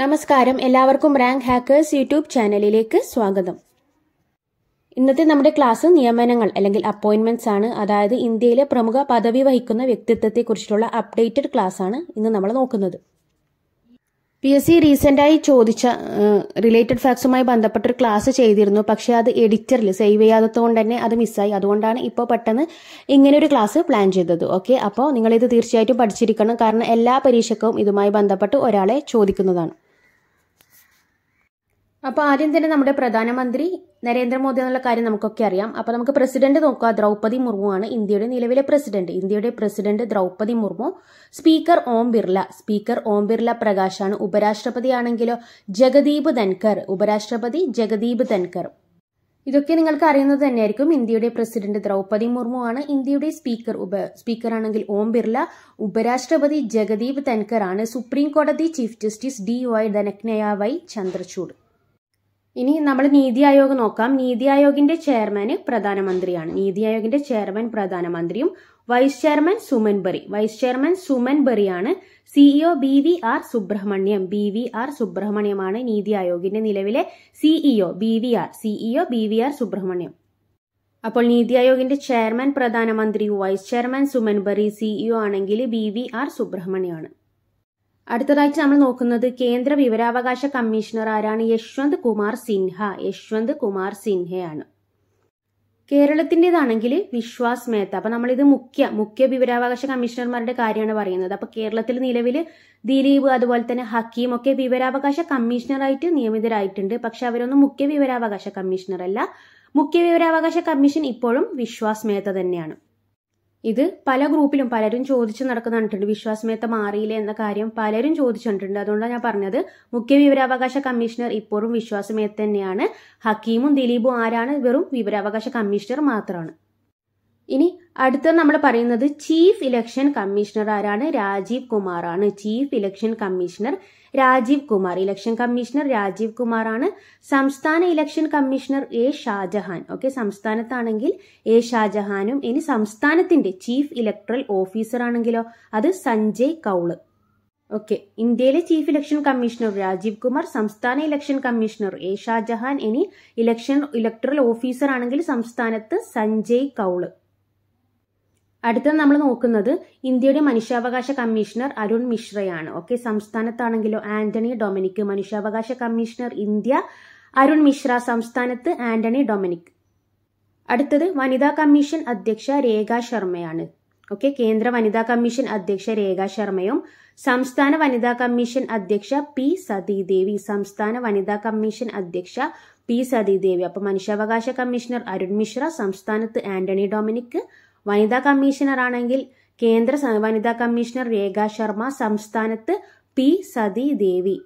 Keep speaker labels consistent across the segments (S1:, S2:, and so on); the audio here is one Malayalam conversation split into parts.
S1: നമസ്കാരം എല്ലാവർക്കും റാങ്ക് ഹാക്കേഴ്സ് യൂട്യൂബ് ചാനലിലേക്ക് സ്വാഗതം ഇന്നത്തെ നമ്മുടെ ക്ലാസ് നിയമനങ്ങൾ അല്ലെങ്കിൽ അപ്പോയിന്റ്മെന്റ്സ് ആണ് അതായത് ഇന്ത്യയിലെ പ്രമുഖ പദവി വഹിക്കുന്ന വ്യക്തിത്വത്തെക്കുറിച്ചുള്ള അപ്ഡേറ്റഡ് ക്ലാസ് ആണ് ഇന്ന് നമ്മൾ നോക്കുന്നത് പി എസ് സി റീസെൻ്റായി ചോദിച്ച റിലേറ്റഡ് ഫാക്ട്സുമായി ബന്ധപ്പെട്ടൊരു ക്ലാസ് ചെയ്തിരുന്നു പക്ഷേ അത് എഡിറ്ററിൽ സേവ് ചെയ്യാത്തത് കൊണ്ട് തന്നെ അത് മിസ്സായി അതുകൊണ്ടാണ് ഇപ്പോൾ പെട്ടെന്ന് ഇങ്ങനൊരു ക്ലാസ് പ്ലാൻ ചെയ്തത് ഓക്കെ അപ്പോൾ നിങ്ങളിത് തീർച്ചയായിട്ടും പഠിച്ചിരിക്കണം കാരണം എല്ലാ പരീക്ഷക്കും ഇതുമായി ബന്ധപ്പെട്ട് ഒരാളെ ചോദിക്കുന്നതാണ് അപ്പോൾ ആദ്യം തന്നെ നമ്മുടെ പ്രധാനമന്ത്രി നരേന്ദ്രമോദി എന്നുള്ള കാര്യം നമുക്കൊക്കെ അറിയാം അപ്പോൾ നമുക്ക് പ്രസിഡന്റ് നോക്കുക ദ്രൗപതി മുർമു ആണ് ഇന്ത്യയുടെ നിലവിലെ പ്രസിഡന്റ് ഇന്ത്യയുടെ president Droupadi Murmu speaker Om Birla speaker Om Birla പ്രകാശാണ് ഉപരാഷ്ട്രപതി ആണെങ്കിലോ ജഗദീപ് ധൻകർ ഉപരാഷ്ട്രപതി ജഗദീപ് ധൻകർ ഇതൊക്കെ നിങ്ങൾക്ക് അറിയുന്നത് തന്നെയായിരിക്കും ഇന്ത്യയുടെ പ്രസിഡന്റ് ദ്രൗപതി മുർമു ആണ് ഇന്ത്യയുടെ സ്പീക്കർ ഉപ സ്പീക്കർ ആണെങ്കിൽ ഓം ബിർള ഉപരാഷ്ട്രപതി ജഗദീപ് ധൻകർ ആണ് സുപ്രീം കോടതി chief justice D Y Dhananjaya Y Chandrachud ഇനി നമ്മൾ നീതി ആയോഗ് നോക്കാം നീതി ആയോഗിന്റെ ചെയർമാന് പ്രധാനമന്ത്രിയാണ് നീതി ആയോഗിന്റെ ചെയർമാൻ പ്രധാനമന്ത്രിയും vice chairman Suman Bery vice chairman Suman ബറിയാണ് CEO B e V R Subrahmanyam B V R സുബ്രഹ്മണ്യമാണ് നീതി ആയോഗിന്റെ നിലവിലെ CEO B V R CEO B V R Subrahmanyam അപ്പോൾ നീതി ആയോഗിന്റെ ചെയർമാൻ പ്രധാനമന്ത്രിയും vice chairman Suman Bery CEO e ആണെങ്കിൽ ബി വി ആർ സുബ്രഹ്മണ്യമാണ് അടുത്തതായിട്ട് നമ്മൾ നോക്കുന്നത് കേന്ദ്ര വിവരാവകാശ കമ്മീഷണർ ആരാണ് യശ്വന്ത് കുമാർ സിൻഹ യശ്വന്ത് കുമാർ സിൻഹയാണ് കേരളത്തിൻ്റെതാണെങ്കിൽ വിശ്വാസ് മേത്ത അപ്പൊ നമ്മളിത് മുഖ്യ മുഖ്യ വിവരാവകാശ കമ്മീഷണർമാരുടെ കാര്യമാണ് പറയുന്നത് അപ്പൊ കേരളത്തിൽ നിലവിൽ ദിലീപ് അതുപോലെ തന്നെ ഹക്കീം ഒക്കെ വിവരാവകാശ കമ്മീഷണറായിട്ട് നിയമിതരായിട്ടുണ്ട് പക്ഷെ അവരൊന്നും മുഖ്യ വിവരാവകാശ കമ്മീഷണർ അല്ല മുഖ്യ വിവരാവകാശ കമ്മീഷൻ ഇപ്പോഴും വിശ്വാസ് മേത്ത തന്നെയാണ് ഇത് പല ഗ്രൂപ്പിലും പലരും ചോദിച്ചു നടക്കുന്നുണ്ട് വിശ്വാസമേത്ത മാറിയില്ലേ എന്ന കാര്യം പലരും ചോദിച്ചിട്ടുണ്ട് അതുകൊണ്ടാണ് ഞാൻ പറഞ്ഞത് മുഖ്യ വിവരാവകാശ കമ്മീഷണർ ഇപ്പോഴും വിശ്വാസമേത്ത തന്നെയാണ് ഹക്കീമും ദിലീപും ആരാണ് വെറും വിവരാവകാശ കമ്മീഷണർ മാത്രമാണ് ഇനി അടുത്ത നമ്മൾ പറയുന്നത് ചീഫ് ഇലക്ഷൻ കമ്മീഷണർ ആരാണ് രാജീവ് കുമാർ ആണ് chief election commissioner Rajiv Kumar election commissioner Rajiv Kumar ആണ് സംസ്ഥാന election commissioner A Shahjahan okay സംസ്ഥാനത്താണെങ്കിൽ എ ഷാജഹാനും ഇനി സംസ്ഥാനത്തിന്റെ ചീഫ് ഇലക്ട്രൽ ഓഫീസർ ആണെങ്കിലോ അത് സഞ്ജയ് കൌള് ഓക്കെ ഇന്ത്യയിലെ chief election commissioner Rajiv Kumar സംസ്ഥാന ഇലക്ഷൻ കമ്മീഷണർ എ ഷാജഹാൻ ഇനി ഇലക്ഷൻ ഇലക്ട്രൽ ഓഫീസർ ആണെങ്കിൽ സംസ്ഥാനത്ത് സഞ്ജയ് കൌള് അടുത്തത് നമ്മൾ നോക്കുന്നത് ഇന്ത്യയുടെ മനുഷ്യാവകാശ കമ്മീഷണർ അരുൺ മിശ്രയാണ് ഓക്കെ സംസ്ഥാനത്താണെങ്കിലോ ആന്റണി ഡൊമിനിക് മനുഷ്യാവകാശ കമ്മീഷണർ ഇന്ത്യ അരുൺ മിശ്ര സംസ്ഥാനത്ത് ആന്റണി ഡൊമിനിക് അടുത്തത് വനിതാ കമ്മീഷൻ അധ്യക്ഷ രേഖാ ശർമ്മയാണ് ഓക്കെ കേന്ദ്ര വനിതാ കമ്മീഷൻ അധ്യക്ഷ രേഖാ ശർമ്മയും സംസ്ഥാന വനിതാ കമ്മീഷൻ അധ്യക്ഷ പി സതീദേവി സംസ്ഥാന വനിതാ കമ്മീഷൻ അധ്യക്ഷ പി സതീദേവി അപ്പൊ മനുഷ്യാവകാശ കമ്മീഷണർ അരുൺ മിശ്ര സംസ്ഥാനത്ത് ആന്റണി ഡൊമിനിക് വനിതാ കമ്മീഷണറാണെങ്കിൽ കേന്ദ്ര വനിതാ കമ്മീഷണർ രേഖ ശർമ്മ സംസ്ഥാനത്ത് പി സതി ദേവി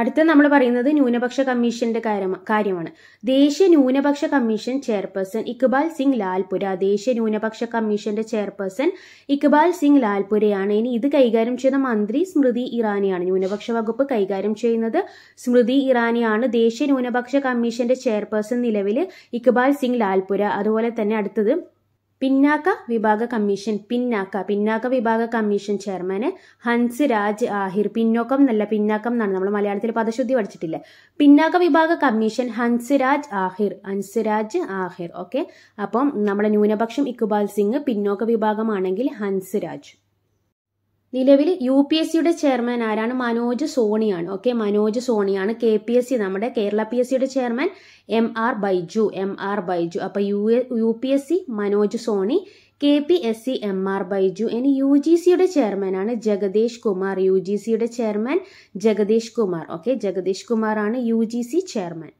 S1: അടുത്ത നമ്മൾ പറയുന്നത് ന്യൂനപക്ഷ കമ്മീഷന്റെ കാര്യമാണ് ദേശീയ ന്യൂനപക്ഷ കമ്മീഷൻ ചെയർപേഴ്സൺ ഇക്ബാൽ സിംഗ് ലാൽപുര ദേശീയ ന്യൂനപക്ഷ കമ്മീഷന്റെ ചെയർപേഴ്സൺ ഇക്ബാൽ സിംഗ് ലാൽപുരയാണ് ഇനി ഇത് കൈകാര്യം ചെയ്യുന്ന മന്ത്രി സ്മൃതി ഇറാനിയാണ് ന്യൂനപക്ഷ വകുപ്പ് കൈകാര്യം ചെയ്യുന്നത് സ്മൃതി ഇറാനിയാണ് ദേശീയ ന്യൂനപക്ഷ കമ്മീഷന്റെ ചെയർപേഴ്സൺ നിലവിൽ ഇക്ബാൽ സിംഗ് ലാൽപുര അതുപോലെ തന്നെ അടുത്തത് പിന്നാക്ക വിഭാഗ കമ്മീഷൻ പിന്നാക്ക പിന്നാക്ക വിഭാഗ കമ്മീഷൻ ചെയർമാന് ഹൻസ് രാജ് ആഹിർ പിന്നോക്കം നല്ല പിന്നാക്കം എന്നാണ് നമ്മൾ മലയാളത്തിൽ പദശുദ്ധി പഠിച്ചിട്ടില്ല പിന്നാക്ക വിഭാഗ കമ്മീഷൻ ഹൻസ് രാജ് ആഹിർ ഹൻസ് രാജ് ആഹിർ ഓക്കെ അപ്പം നമ്മുടെ ന്യൂനപക്ഷം ഇക്ബാൽ സിംഗ് പിന്നോക്ക വിഭാഗമാണെങ്കിൽ ഹൻസ് രാജ് നിലവിൽ യു പി എസ് സിയുടെ ചെയർമാൻ ആരാണ് മനോജ് സോണിയാണ് ഓക്കെ മനോജ് സോണിയാണ് കെ പി എസ് സി നമ്മുടെ കേരള പി എസ് സിയുടെ chairman M R Baiju M R Baiju അപ്പൊ U U P S C Manoj Soni K P S C M R Baiju ഇനി യു ജി സിയുടെ ചെയർമാനാണ് ജഗദീഷ് കുമാർ യു ജി സിയുടെ ചെയർമാൻ ജഗദീഷ് കുമാർ ഓക്കെ ജഗദീഷ് ആണ് യു ജി സി ചെയർമാൻ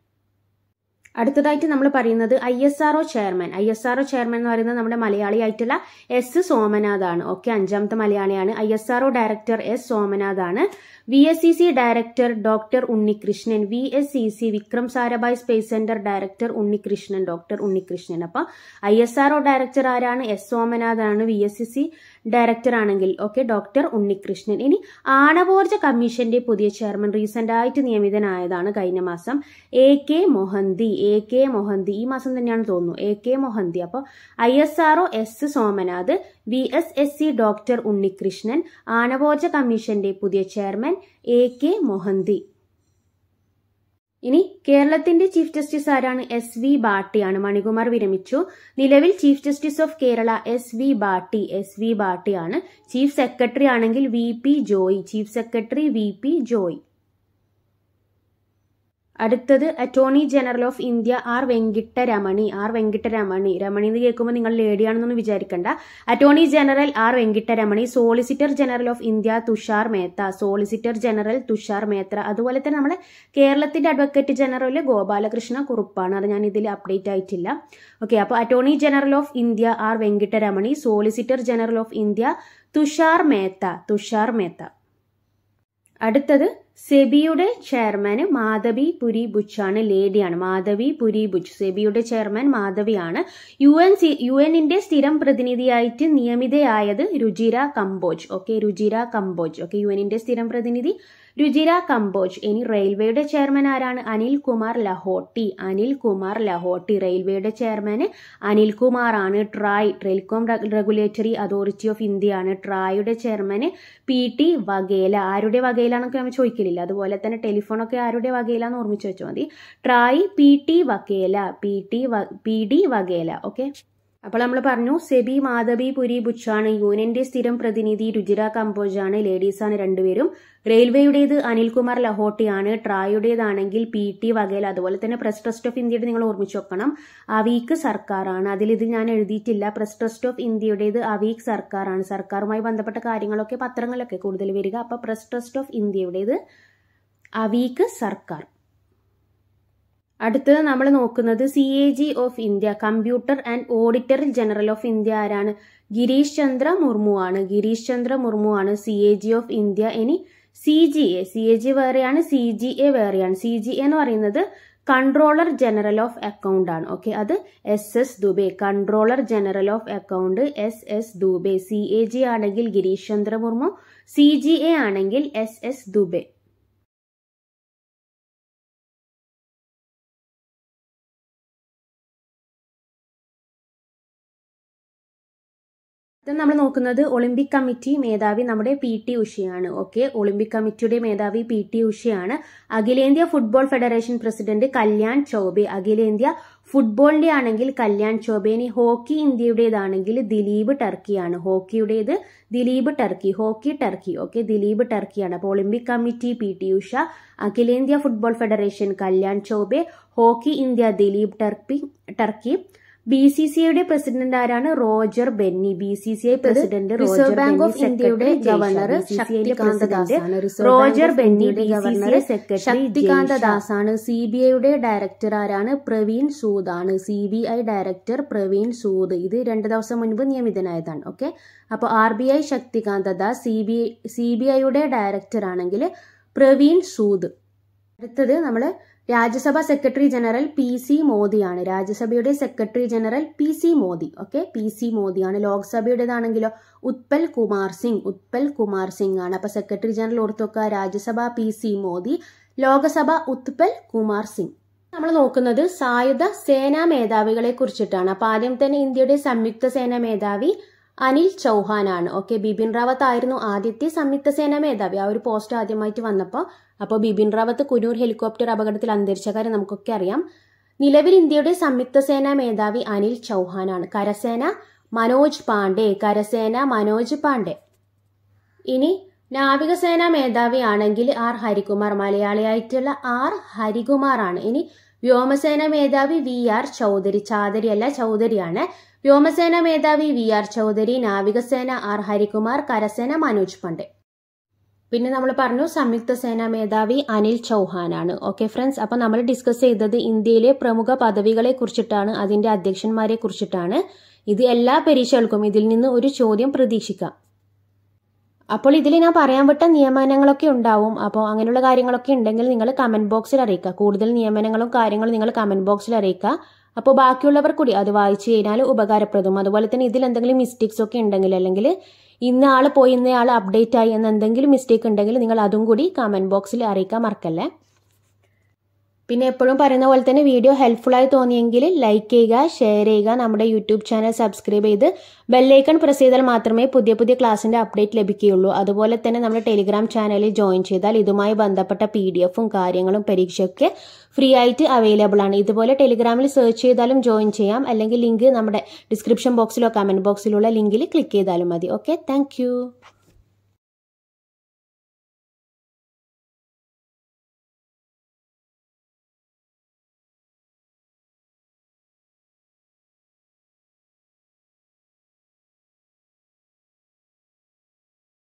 S1: അടുത്തതായിട്ട് നമ്മൾ പറയുന്നത് I S R O chairman I S R O chairman എന്ന് പറയുന്നത് നമ്മുടെ മലയാളി ആയിട്ടുള്ള എസ് സോമനാഥാണ് ഓക്കെ അഞ്ചാമത്തെ മലയാളിയാണ് I S R O director S സോമനാഥാണ് V S S C director doctor Unnikrishnan V S S C Vikram Sarabhai space centre director Unnikrishnan doctor Unnikrishnan അപ്പൊ I S R O director ആരാണ് എസ് സോമനാഥാണ് V S S C director ആണെങ്കിൽ ഓക്കെ ഡോക്ടർ ഉണ്ണികൃഷ്ണൻ ഇനി ആണവോർജ കമ്മീഷന്റെ പുതിയ ചെയർമാൻ റീസെന്റ് ആയിട്ട് നിയമിതനായതാണ് കഴിഞ്ഞ മാസം A K Mohanty A K Mohanty ഈ മാസം തന്നെയാണ് തോന്നുന്നു എ കെ മൊഹന്തി അപ്പോൾ I S R O S Somanath V S S C doctor Unnikrishnan ആണവോർജ കമ്മീഷന്റെ പുതിയ ചെയർമാൻ എ കെ മൊഹന്തി ഇനി കേരളത്തിന്റെ ചീഫ് ജസ്റ്റിസ് ആരാണ് എസ് വി ബാട്ടിയാണ് മണികുമാർ വിരമിച്ചു നിലവിൽ chief justice of Kerala S V Bhatti S V ബാട്ടിയാണ് ചീഫ് സെക്രട്ടറി ആണെങ്കിൽ V P Joy chief secretary V P Joy അടുത്തത് attorney general of India R Venkataramani R Venkataramani Ramani എന്ന് കേൾക്കുമ്പോൾ നിങ്ങൾ ലേഡിയാണെന്നൊന്നും വിചാരിക്കണ്ട attorney general R Venkataramani solicitor general of India Tushar Mehta solicitor general Tushar Mehta അതുപോലെ തന്നെ നമ്മളെ കേരളത്തിന്റെ അഡ്വക്കേറ്റ് ജനറൽ ഗോപാലകൃഷ്ണ കുറുപ്പാണ് അത് ഞാൻ ഇതിൽ അപ്ഡേറ്റ് ആയിട്ടില്ല ഓക്കെ അപ്പോൾ attorney general of India R Venkataramani solicitor general of India Tushar Mehta Tushar Mehta അടുത്തത് സെബിയുടെ ചെയർമാൻ മാധവി പുരി ബുച്ചാണ് ലേഡിയാണ് മാധവി പുരി ബുച്ച് സെബിയുടെ ചെയർമാൻ മാധവിയാണ് യു എൻ സി യു എന്നിന്റെ സ്ഥിരം പ്രതിനിധിയായിട്ട് നിയമിതയായത് Ruchira Kamboj okay Ruchira Kamboj okay U എന്നിന്റെ സ്ഥിരം പ്രതിനിധി രുചിര കംബോജ് ഇനി റെയിൽവേയുടെ ചെയർമാൻ ആരാണ് അനിൽ കുമാർ ലഹോട്ടി അനിൽ കുമാർ ലഹോട്ടി റെയിൽവേയുടെ ചെയർമാന് അനിൽ കുമാർ ആണ് TRAI telecom regulatory authority of India ആണ് ട്രായുടെ ചെയർമാന് പി ടി വഗേല ആരുടെ വകയിലാണെന്നൊക്കെ നമ്മൾ ചോദിക്കുന്നത് ഒരിക്കലില്ല അതുപോലെ തന്നെ ടെലിഫോണൊക്കെ ആരുടെ വകയിലാന്ന് ഓർമ്മിച്ച് വെച്ചാൽ മതി TRAI P T Vaghela P T P D Vaghela okay അപ്പോൾ നമ്മൾ പറഞ്ഞു സെബി മാധവി പുരി ബുച്ചാണ് യൂണിയന്റെ സ്ഥിരം പ്രതിനിധി രുചിര കമ്പോജാണ് ലേഡീസാണ് രണ്ടുപേരും റെയിൽവേയുടേത് അനിൽകുമാർ ലഹോട്ടിയാണ് ട്രായുടേതാണെങ്കിൽ പി ടി വകേൽ അതുപോലെ തന്നെ പ്രസ് ട്രസ്റ്റ് ഓഫ് ഇന്ത്യയുടെ നിങ്ങൾ ഓർമ്മിച്ച് വെക്കണം അവീക്ക് സർക്കാരാണ് അതിലിത് ഞാൻ എഴുതിയിട്ടില്ല പ്രസ് ട്രസ്റ്റ് ഓഫ് ഇന്ത്യയുടേത് അവീക്ക് സർക്കാരാണ് സർക്കാരുമായി ബന്ധപ്പെട്ട കാര്യങ്ങളൊക്കെ പത്രങ്ങളിലൊക്കെ കൂടുതൽ വരിക അപ്പോൾ പ്രസ് ട്രസ്റ്റ് ഓഫ് ഇന്ത്യയുടേത് അവീക്ക് സർക്കാർ അടുത്തത് നമ്മൾ നോക്കുന്നത് C A G of India computer and auditor general of India ആരാണ് ഗിരീഷ് ചന്ദ്ര മുർമു ആണ് ഗിരീഷ് ചന്ദ്ര മുർമു ആണ് C A G of India ഇനി C G A C A G വേറെയാണ് സി ജി എ വേറെയാണ് സി ജി എന്ന് പറയുന്നത് കൺട്രോളർ ജനറൽ ഓഫ് അക്കൗണ്ട് ആണ് ഓക്കെ അത് S S Dubey controller general of account S S Dubey C A G ആണെങ്കിൽ Girish Chandra Murmu C G A ആണെങ്കിൽ എസ് എസ് ദുബെ ഇത് നമ്മൾ നോക്കുന്നത് ഒളിമ്പിക് കമ്മിറ്റി മേധാവി നമ്മുടെ പി ടി ഉഷയാണ് ഓക്കെ ഒളിമ്പിക് കമ്മിറ്റിയുടെ മേധാവി പി ടി ഉഷയാണ് അഖിലേന്ത്യാ football federation president Kalyan Chaubey അഖിലേന്ത്യാ ഫുട്ബോളിന്റെ ആണെങ്കിൽ കല്യാൺ ചോബേനി ഹോക്കി ഇന്ത്യയുടേതാണെങ്കിൽ ദിലീപ് ടർക്കിയാണ് ഹോക്കിയുടേത് ദിലീപ് ടർക്കി ഹോക്കി ടർക്കി ഓക്കെ ദിലീപ് ടർക്കിയാണ് അപ്പോൾ Olympic committee P T Usha അഖിലേന്ത്യാ football federation Kalyan Chaubey hockey India Dilip Tirkey Tirkey B C C ഐയുടെ പ്രസിഡന്റ് ആരാണ് Roger Binny B C C I president reserve bank of ഇന്ത്യയുടെ governor Shaktikanta Das Roger Binny governor secretary Shaktikanta Das ആണ് സി ബി ഐയുടെ ഡയറക്ടർ ആരാണ് പ്രവീൺ സൂദ് ആണ് C B I director Praveen Sood ഇത് രണ്ട് ദിവസം മുൻപ് നിയമിതനായതാണ് ഓക്കെ അപ്പോൾ R B I Shaktikanta Das C B C B ഐയുടെ ഡയറക്ടർ ആണെങ്കിൽ പ്രവീൺ സൂദ് അടുത്തത് നമ്മൾ Rajya Sabha secretary general P C മോദിയാണ് രാജ്യസഭയുടെ secretary general P C Modi okay P C മോദിയാണ് ലോക്സഭയുടേതാണെങ്കിലോ ഉത്പൽ കുമാർ സിംഗ് ഉത്പൽ കുമാർ സിംഗ് ആണ് അപ്പൊ സെക്രട്ടറി ജനറൽ ഓർത്തുവെക്കുക രാജ്യസഭ പി സി മോദി ലോകസഭ ഉത്പൽ കുമാർ സിംഗ് നമ്മൾ നോക്കുന്നത് സായുധ സേനാ മേധാവികളെ കുറിച്ചിട്ടാണ് അപ്പൊ ആദ്യം തന്നെ ഇന്ത്യയുടെ സംയുക്ത സേനാ മേധാവി അനിൽ ചൗഹാനാണ് ഓക്കെ ബിപിൻ റാവത്ത് ആയിരുന്നു ആദ്യത്തെ സംയുക്ത സേനാ മേധാവി ആ ഒരു പോസ്റ്റ് ആദ്യമായിട്ട് വന്നപ്പോൾ അപ്പോൾ ബിപിൻ റാവത്ത് കുനൂർ ഹെലികോപ്റ്റർ അപകടത്തിൽ അന്തരിച്ച കാര്യം നമുക്കൊക്കെ അറിയാം നിലവിൽ ഇന്ത്യയുടെ സംയുക്ത സേനാ മേധാവി അനിൽ ചൗഹാനാണ് കരസേന മനോജ് പാണ്ഡെ കരസേന മനോജ് പാണ്ഡെ ഇനി നാവികസേനാ മേധാവിയാണെങ്കിൽ ആർ ഹരികുമാർ മലയാളിയായിട്ടുള്ള ആർ ഹരികുമാറാണ് ഇനി വ്യോമസേന മേധാവി വി ആർ ചൗധരി ചാതരി അല്ല ചൗധരിയാണ് വ്യോമസേന മേധാവി വി ആർ ചൗധരി നാവികസേന ആർ ഹരികുമാർ കരസേന മനോജ് പണ്ഡെ പിന്നെ നമ്മൾ പറഞ്ഞു സംയുക്ത സേനാ മേധാവി അനിൽ ചൗഹാനാണ് ഓക്കെ ഫ്രണ്ട്സ് അപ്പോൾ നമ്മൾ ഡിസ്കസ് ചെയ്തത് ഇന്ത്യയിലെ പ്രമുഖ പദവികളെ കുറിച്ചിട്ടാണ് അതിന്റെ അധ്യക്ഷന്മാരെ കുറിച്ചിട്ടാണ് ഇത് എല്ലാ പരീക്ഷകൾക്കും ഇതിൽ നിന്ന് ഒരു ചോദ്യം പ്രതീക്ഷിക്കാം അപ്പോൾ ഇതിൽ ഞാൻ പറയാൻ വിട്ട നിയമനങ്ങളൊക്കെ ഉണ്ടാവും അപ്പോൾ അങ്ങനെയുള്ള കാര്യങ്ങളൊക്കെ ഉണ്ടെങ്കിൽ നിങ്ങൾ കമന്റ് ബോക്സിൽ അറിയിക്കുക കൂടുതൽ നിയമനങ്ങളും കാര്യങ്ങളും നിങ്ങൾ കമന്റ് ബോക്സിൽ അറിയിക്കുക അപ്പോൾ ബാക്കിയുള്ളവർ കൂടി അത് വായിച്ചു കഴിഞ്ഞാൽ ഉപകാരപ്രദം അതുപോലെ തന്നെ ഇതിൽ എന്തെങ്കിലും മിസ്റ്റേക്സ് ഒക്കെ ഉണ്ടെങ്കിൽ അല്ലെങ്കിൽ ഇന്ന ആൾ പോയി ഇന്ന ആൾ അപ്ഡേറ്റ് ആയി എന്ന എന്തെങ്കിലും മിസ്റ്റേക്ക് ഉണ്ടെങ്കിൽ നിങ്ങൾ അതും കൂടി കമൻറ്റ് ബോക്സിൽ അറിയിക്കാൻ മറക്കല്ലേ പിന്നെ എപ്പോഴും പറയുന്ന പോലെ തന്നെ വീഡിയോ ഹെൽപ്ഫുള്ളായി തോന്നിയെങ്കിൽ ലൈക്ക് ചെയ്യുക ഷെയർ ചെയ്യുക നമ്മുടെ യൂട്യൂബ് ചാനൽ സബ്സ്ക്രൈബ് ചെയ്ത് ബെല്ലൈക്കൺ പ്രസ് ചെയ്താൽ മാത്രമേ പുതിയ പുതിയ ക്ലാസ്സിൻ്റെ അപ്ഡേറ്റ് ലഭിക്കുകയുള്ളൂ അതുപോലെ തന്നെ നമ്മുടെ ടെലിഗ്രാം ചാനലിൽ ജോയിൻ ചെയ്താൽ ഇതുമായി ബന്ധപ്പെട്ട പി ഡി എഫും കാര്യങ്ങളും പരീക്ഷയൊക്കെ ഫ്രീ ആയിട്ട് അവൈലബിൾ ആണ് ഇതുപോലെ ടെലിഗ്രാമിൽ സെർച്ച് ചെയ്താലും ജോയിൻ ചെയ്യാം അല്ലെങ്കിൽ ലിങ്ക് നമ്മുടെ ഡിസ്ക്രിപ്ഷൻ ബോക്സിലോ കമൻറ്റ് ബോക്സിലുള്ള ലിങ്കിൽ ക്ലിക്ക് ചെയ്താലും മതി ഓക്കെ താങ്ക്